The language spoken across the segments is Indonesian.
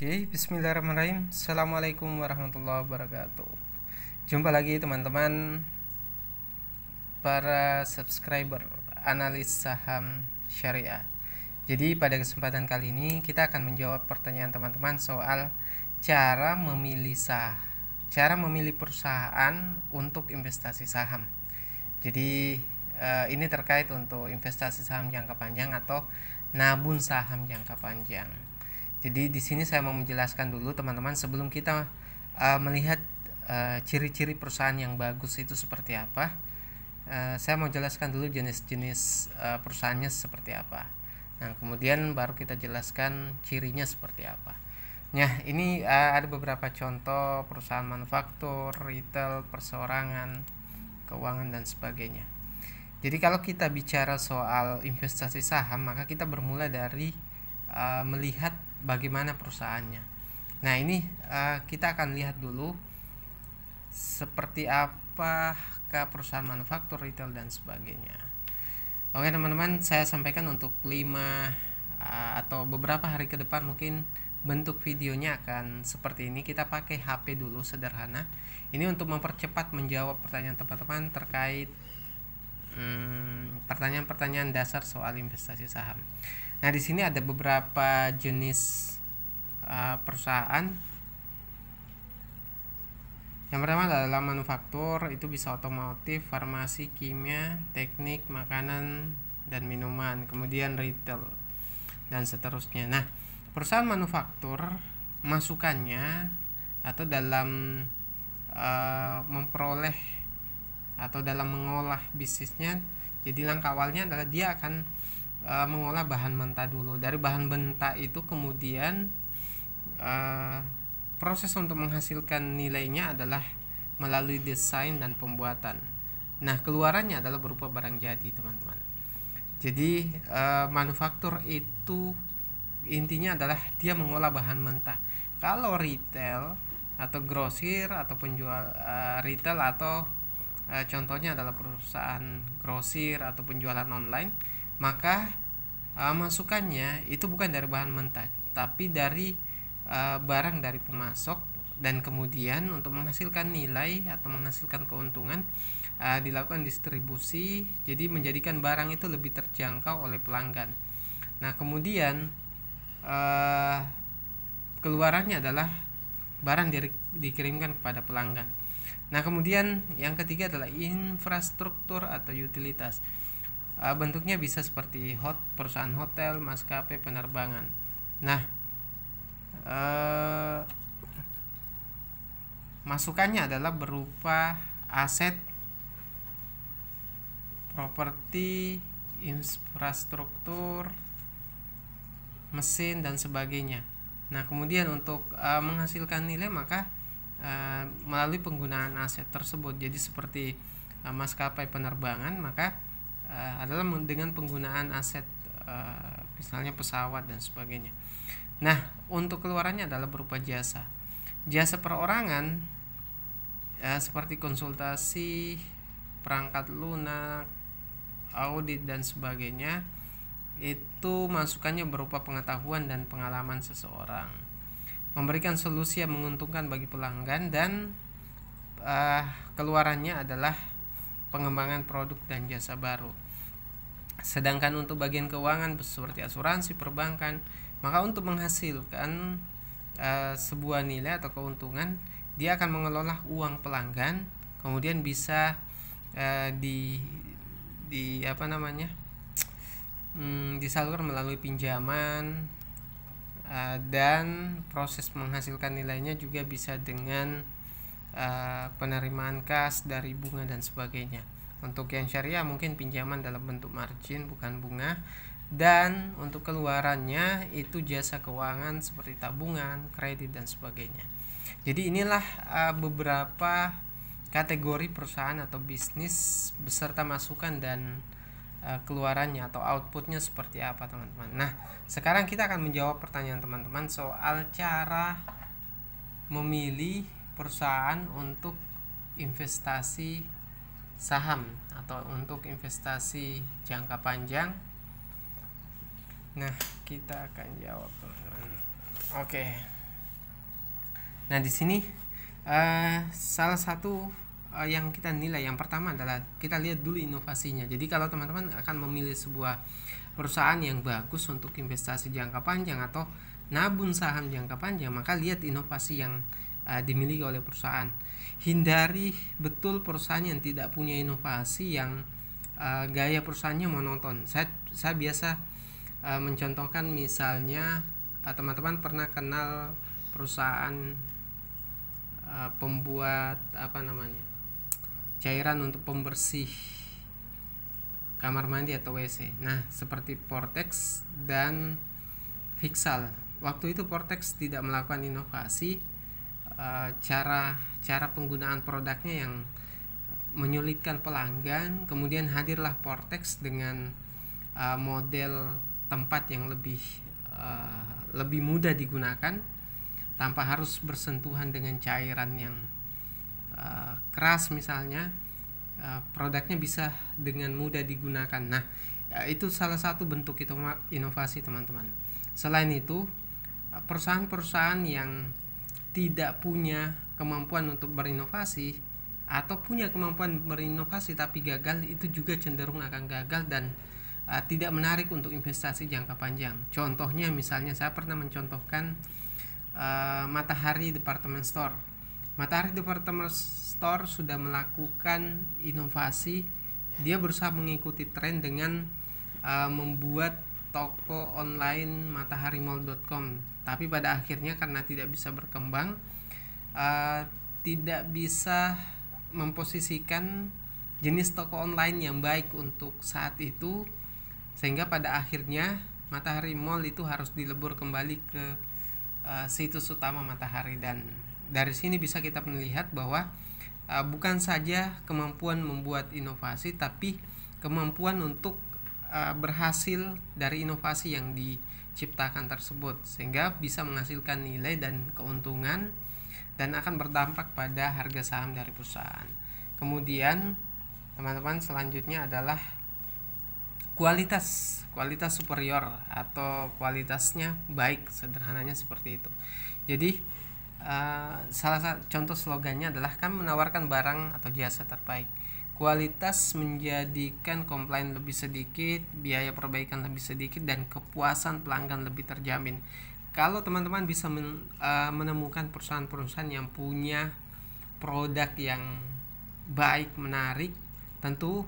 Oke, bismillahirrahmanirrahim. Assalamualaikum warahmatullahi wabarakatuh. Jumpa lagi teman-teman para subscriber analis saham syariah. Jadi pada kesempatan kali ini kita akan menjawab pertanyaan teman-teman soal cara memilih saham, cara memilih perusahaan untuk investasi saham. Jadi eh, ini terkait untuk investasi saham jangka panjang atau nabung saham jangka panjang. Jadi di sini saya mau menjelaskan dulu teman-teman sebelum kita uh, melihat ciri eh, ciri-ciri perusahaan yang bagus itu seperti apa. Uh, saya mau jelaskan dulu jenis-jenis uh, perusahaannya seperti apa. Nah, kemudian baru kita jelaskan cirinya seperti apa. Nah, ini uh, ada beberapa contoh perusahaan manufaktur, retail, perseorangan, keuangan dan sebagainya. Jadi kalau kita bicara soal investasi saham, maka kita bermula dari uh, melihat bagaimana perusahaannya. Nah, ini uh, kita akan lihat dulu seperti apakah perusahaan manufaktur, retail dan sebagainya. Oke, teman-teman, saya sampaikan untuk 5 uh, eh, atau beberapa hari ke depan mungkin bentuk videonya akan seperti ini. Kita pakai HP dulu sederhana. Ini untuk mempercepat menjawab pertanyaan teman-teman terkait hmm, pertanyaan-pertanyaan hmm, dasar soal investasi saham. Nah, di sini ada beberapa jenis uh, perusahaan. Yang pertama adalah manufaktur, itu bisa otomotif, farmasi, kimia, teknik, makanan, dan minuman. Kemudian retail dan seterusnya. Nah, perusahaan manufaktur masukannya atau dalam uh, memperoleh atau dalam mengolah bisnisnya jadi langkah awalnya adalah dia akan uh, mengolah bahan mentah dulu dari bahan mentah itu kemudian uh, proses untuk menghasilkan nilainya adalah melalui desain dan pembuatan nah keluarannya adalah berupa barang jadi teman-teman jadi uh, manufaktur itu intinya adalah dia mengolah bahan mentah kalau retail atau grosir atau penjual uh, retail atau uh, contohnya adalah perusahaan grosir atau penjualan online maka uh, masukannya itu bukan dari bahan mentah tapi dari uh, barang dari pemasok dan kemudian untuk menghasilkan nilai atau menghasilkan keuntungan uh, dilakukan distribusi jadi menjadikan barang itu lebih terjangkau oleh pelanggan nah kemudian uh, keluarannya adalah barang di, dikirimkan kepada pelanggan nah kemudian yang ketiga adalah infrastruktur atau utilitas Eh, bentuknya bisa seperti hot perusahaan hotel maskapai penerbangan nah uh, masukannya adalah berupa aset properti infrastruktur mesin dan sebagainya nah kemudian untuk uh, menghasilkan nilai maka uh, melalui penggunaan aset tersebut jadi seperti uh, maskapai penerbangan maka uh, adalah dengan penggunaan aset uh, misalnya pesawat dan sebagainya. Nah, untuk keluarannya adalah berupa jasa. Jasa perorangan uh, seperti konsultasi, perangkat lunak, audit dan sebagainya itu masukannya berupa pengetahuan dan pengalaman seseorang. Memberikan solusi yang menguntungkan bagi pelanggan dan uh, keluarannya adalah pengembangan produk dan jasa baru. Sedangkan untuk bagian keuangan seperti asuransi, perbankan, maka untuk menghasilkan e, sebuah nilai atau keuntungan, dia akan mengelola uang pelanggan, kemudian bisa e, di di apa namanya? Hmm, disalurkan melalui pinjaman e, dan proses menghasilkan nilainya juga bisa dengan Eh, penerimaan kas dari bunga dan sebagainya. Untuk yang syariah mungkin pinjaman dalam bentuk margin bukan bunga dan untuk keluarannya itu jasa keuangan seperti tabungan, kredit dan sebagainya. Jadi inilah uh, beberapa kategori perusahaan atau bisnis beserta masukan dan eh, keluarannya atau outputnya seperti apa teman-teman. Nah sekarang kita akan menjawab pertanyaan teman-teman soal cara memilih perusahaan untuk investasi saham atau untuk investasi jangka panjang. Nah, kita akan jawab. teman-teman. Oke. Nah, di sini uh, salah satu uh, yang kita nilai yang pertama adalah kita lihat dulu inovasinya. Jadi kalau teman-teman akan memilih sebuah perusahaan yang bagus untuk investasi jangka panjang atau nabun saham jangka panjang, maka lihat inovasi yang uh, dimiliki oleh perusahaan. Hindari betul perusahaan yang tidak punya inovasi yang uh, gaya perusahaannya monoton. Saya saya biasa uh, mencontohkan misalnya teman-teman uh, pernah kenal perusahaan uh, pembuat apa namanya? cairan untuk pembersih kamar mandi atau WC. Nah, seperti Portex dan Fixal. Waktu itu Portex tidak melakukan inovasi, Eh, cara cara penggunaan produknya yang menyulitkan pelanggan kemudian hadirlah Portex dengan uh, model tempat yang lebih uh, lebih mudah digunakan tanpa harus bersentuhan dengan cairan yang uh, keras misalnya uh, produknya bisa dengan mudah digunakan nah itu salah satu bentuk itu inovasi teman-teman. Selain itu, perusahaan-perusahaan yang tidak punya kemampuan untuk berinovasi atau punya kemampuan berinovasi tapi gagal itu juga cenderung akan gagal dan uh, tidak menarik untuk investasi jangka panjang. Contohnya misalnya saya pernah mencontohkan uh, Matahari Department Store. Matahari Department Store sudah melakukan inovasi, dia berusaha mengikuti tren dengan uh, membuat toko online mataharimall.com tapi pada akhirnya karena tidak bisa berkembang uh, tidak bisa memposisikan jenis toko online yang baik untuk saat itu sehingga pada akhirnya Matahari Mall itu harus dilebur kembali ke uh, situs utama Matahari dan dari sini bisa kita melihat bahwa uh, bukan saja kemampuan membuat inovasi tapi kemampuan untuk Eh, berhasil dari inovasi yang diciptakan tersebut sehingga bisa menghasilkan nilai dan keuntungan dan akan berdampak pada harga saham dari perusahaan. Kemudian teman-teman selanjutnya adalah kualitas kualitas superior atau kualitasnya baik sederhananya seperti itu. Jadi eh, salah satu contoh slogannya adalah kami menawarkan barang atau jasa terbaik kualitas menjadikan komplain lebih sedikit, biaya perbaikan lebih sedikit, dan kepuasan pelanggan lebih terjamin. Kalau teman-teman bisa eh, menemukan perusahaan-perusahaan yang punya produk yang baik, menarik, tentu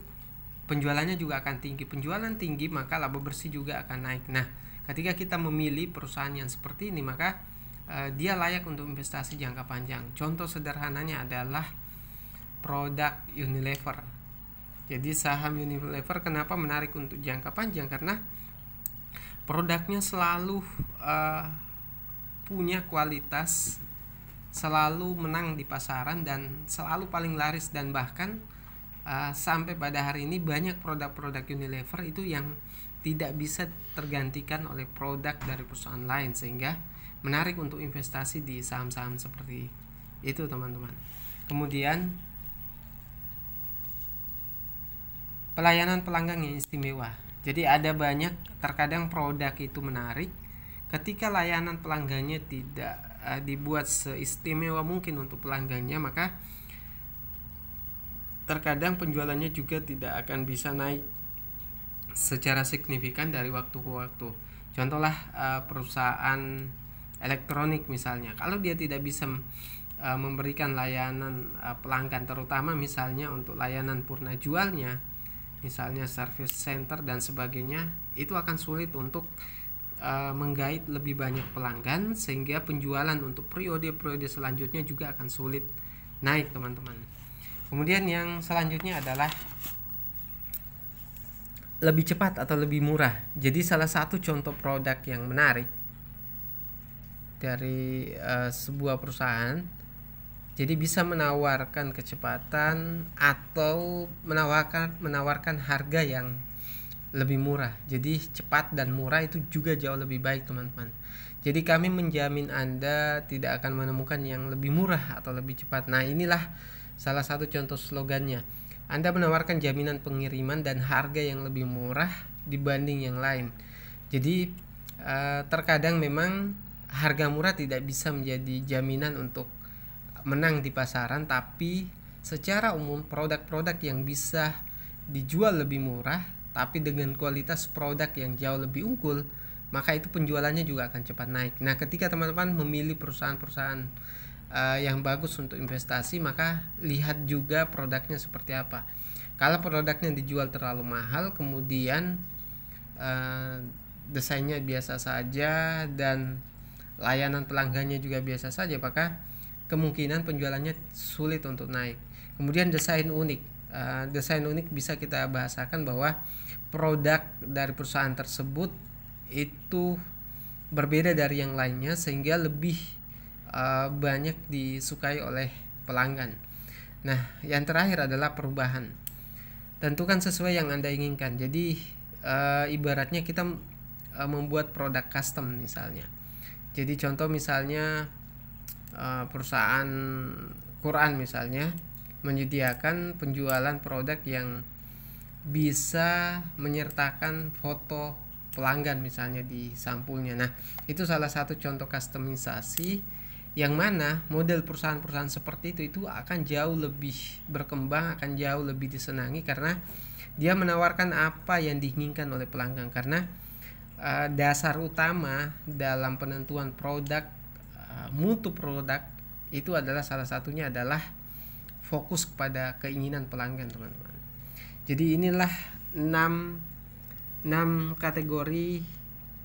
penjualannya juga akan tinggi. Penjualan tinggi, maka laba bersih juga akan naik. Nah, ketika kita memilih perusahaan yang seperti ini, maka eh, dia layak untuk investasi jangka panjang. Contoh sederhananya adalah produk Unilever. Jadi saham Unilever kenapa menarik untuk jangka panjang karena produknya selalu uh, punya kualitas, selalu menang di pasaran dan selalu paling laris dan bahkan uh, sampai pada hari ini banyak produk-produk Unilever itu yang tidak bisa tergantikan oleh produk dari perusahaan lain sehingga menarik untuk investasi di saham-saham seperti itu teman-teman. Kemudian pelayanan pelanggan yang istimewa. Jadi ada banyak terkadang produk itu menarik ketika layanan pelanggannya tidak uh, dibuat seistimewa mungkin untuk pelanggannya maka terkadang penjualannya juga tidak akan bisa naik secara signifikan dari waktu ke waktu. Contohlah uh, perusahaan elektronik misalnya, kalau dia tidak bisa eh, memberikan layanan pelanggan terutama misalnya untuk layanan purna jualnya misalnya service center dan sebagainya itu akan sulit untuk uh, menggait lebih banyak pelanggan sehingga penjualan untuk periode-periode selanjutnya juga akan sulit naik teman-teman kemudian yang selanjutnya adalah lebih cepat atau lebih murah jadi salah satu contoh produk yang menarik dari uh, sebuah perusahaan jadi bisa menawarkan kecepatan atau menawarkan menawarkan harga yang lebih murah jadi cepat dan murah itu juga jauh lebih baik teman-teman jadi kami menjamin anda tidak akan menemukan yang lebih murah atau lebih cepat nah inilah salah satu contoh slogannya anda menawarkan jaminan pengiriman dan harga yang lebih murah dibanding yang lain jadi eh, terkadang memang harga murah tidak bisa menjadi jaminan untuk menang di pasaran tapi secara umum produk-produk yang bisa dijual lebih murah tapi dengan kualitas produk yang jauh lebih unggul maka itu penjualannya juga akan cepat naik. Nah, ketika teman-teman memilih perusahaan-perusahaan uh, yang bagus untuk investasi, maka lihat juga produknya seperti apa. Kalau produknya dijual terlalu mahal, kemudian uh, desainnya biasa saja dan layanan pelanggannya juga biasa saja, apakah? kemungkinan penjualannya sulit untuk naik. Kemudian desain unik. Uh, desain unik bisa kita bahasakan bahwa produk dari perusahaan tersebut itu berbeda dari yang lainnya sehingga lebih uh, banyak disukai oleh pelanggan. Nah, yang terakhir adalah perubahan. Tentukan sesuai yang Anda inginkan. Jadi uh, ibaratnya kita membuat produk custom misalnya. Jadi contoh misalnya Eh, perusahaan Quran misalnya menyediakan penjualan produk yang bisa menyertakan foto pelanggan misalnya di sampulnya. Nah, itu salah satu contoh customisasi yang mana model perusahaan-perusahaan seperti itu itu akan jauh lebih berkembang, akan jauh lebih disenangi karena dia menawarkan apa yang diinginkan oleh pelanggan karena uh, dasar utama dalam penentuan produk Eh, mutu produk itu adalah salah satunya adalah fokus kepada keinginan pelanggan teman-teman. Jadi inilah 6 6 kategori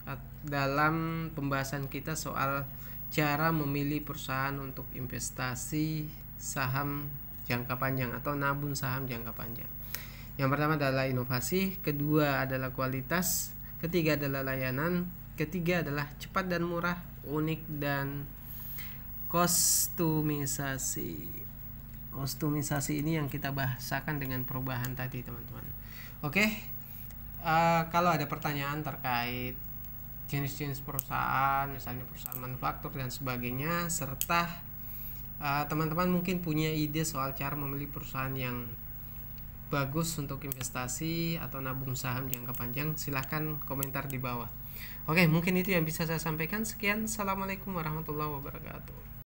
eh, dalam pembahasan kita soal cara memilih perusahaan untuk investasi saham jangka panjang atau nabung saham jangka panjang. Yang pertama adalah inovasi, kedua adalah kualitas, ketiga adalah layanan, ketiga adalah cepat dan murah, unik dan kostumisasi kostumisasi ini yang kita bahasakan dengan perubahan tadi teman-teman oke uh, kalau ada pertanyaan terkait jenis-jenis perusahaan misalnya perusahaan manufaktur dan sebagainya serta eh, teman-teman uh, mungkin punya ide soal cara memilih perusahaan yang bagus untuk investasi atau nabung saham jangka panjang silahkan komentar di bawah oke mungkin itu yang bisa saya sampaikan sekian assalamualaikum warahmatullahi wabarakatuh